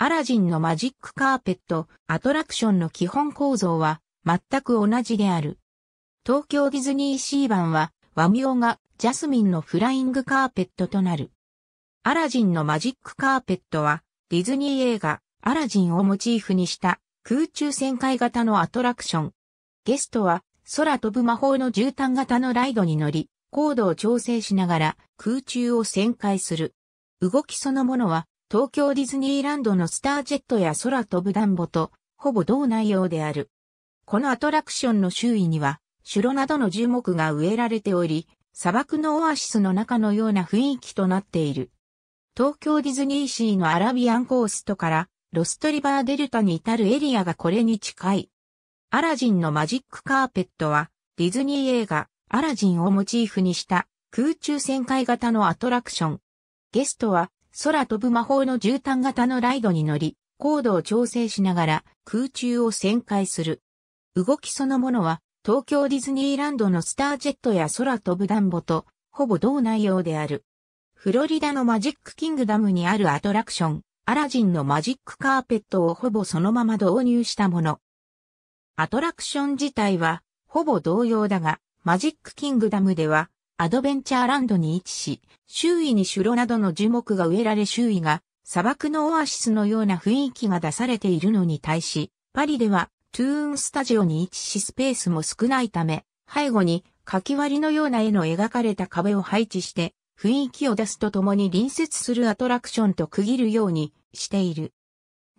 アラジンのマジックカーペット、アトラクションの基本構造は全く同じである。東京ディズニーシー版は和名がジャスミンのフライングカーペットとなる。アラジンのマジックカーペットはディズニー映画アラジンをモチーフにした空中旋回型のアトラクション。ゲストは空飛ぶ魔法の絨毯型のライドに乗り、高度を調整しながら空中を旋回する。動きそのものは東京ディズニーランドのスタージェットや空飛ぶダンボと、ほぼ同内容である。このアトラクションの周囲には、城などの樹木が植えられており、砂漠のオアシスの中のような雰囲気となっている。東京ディズニーシーのアラビアンコーストから、ロストリバーデルタに至るエリアがこれに近い。アラジンのマジックカーペットは、ディズニー映画、アラジンをモチーフにした空中旋回型のアトラクション。ゲストは空飛ぶ魔法の絨毯型のライドに乗り、高度を調整しながら空中を旋回する。動きそのものは東京ディズニーランドのスタージェットや空飛ぶダンボとほぼ同内容である。フロリダのマジックキングダムにあるアトラクション、アラジンのマジックカーペットをほぼそのまま導入したもの。アトラクション自体はほぼ同様だが、マジックキングダムではアドベンチャーランドに位置し、周囲にシュロなどの樹木が植えられ周囲が砂漠のオアシスのような雰囲気が出されているのに対し、パリではトゥーンスタジオに位置しスペースも少ないため、背後にかき割りのような絵の描かれた壁を配置して雰囲気を出すとともに隣接するアトラクションと区切るようにしている。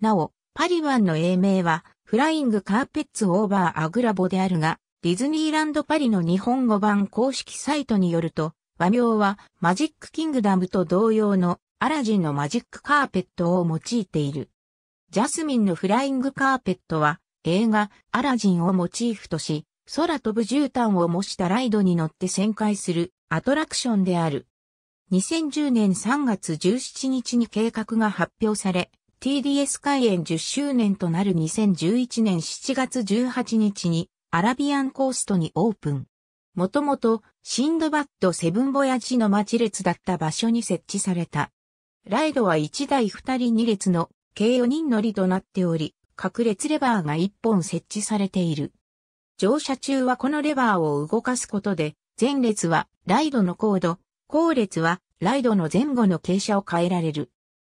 なお、パリ湾の英名はフライングカーペッツオーバーアグラボであるが、ディズニーランドパリの日本語版公式サイトによると、和名はマジックキングダムと同様のアラジンのマジックカーペットを用いている。ジャスミンのフライングカーペットは映画アラジンをモチーフとし、空飛ぶ絨毯を模したライドに乗って旋回するアトラクションである。2010年3月17日に計画が発表され、TDS 開園10周年となる2011年7月18日にアラビアンコーストにオープン。もともと、シンドバッドセブンボヤジの待ち列だった場所に設置された。ライドは1台2人2列の計4人乗りとなっており、各列レバーが1本設置されている。乗車中はこのレバーを動かすことで、前列はライドの高度、後列はライドの前後の傾斜を変えられる。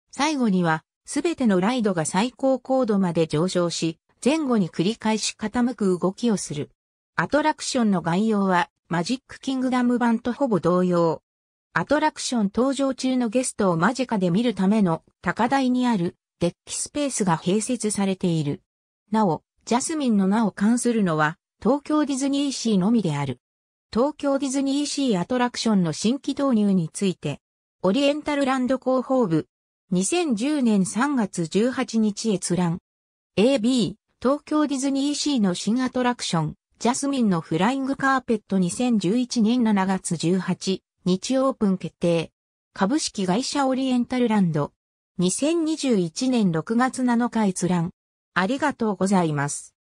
最後には、すべてのライドが最高高度まで上昇し、前後に繰り返し傾く動きをする。アトラクションの概要はマジックキングダム版とほぼ同様。アトラクション登場中のゲストを間近で見るための高台にあるデッキスペースが併設されている。なお、ジャスミンの名を冠するのは東京ディズニーシーのみである。東京ディズニーシーアトラクションの新規導入について、オリエンタルランド広報部、2010年3月18日閲覧。AB、東京ディズニーシーの新アトラクション、ジャスミンのフライングカーペット2011年7月18日オープン決定。株式会社オリエンタルランド。2021年6月7日閲覧。ありがとうございます。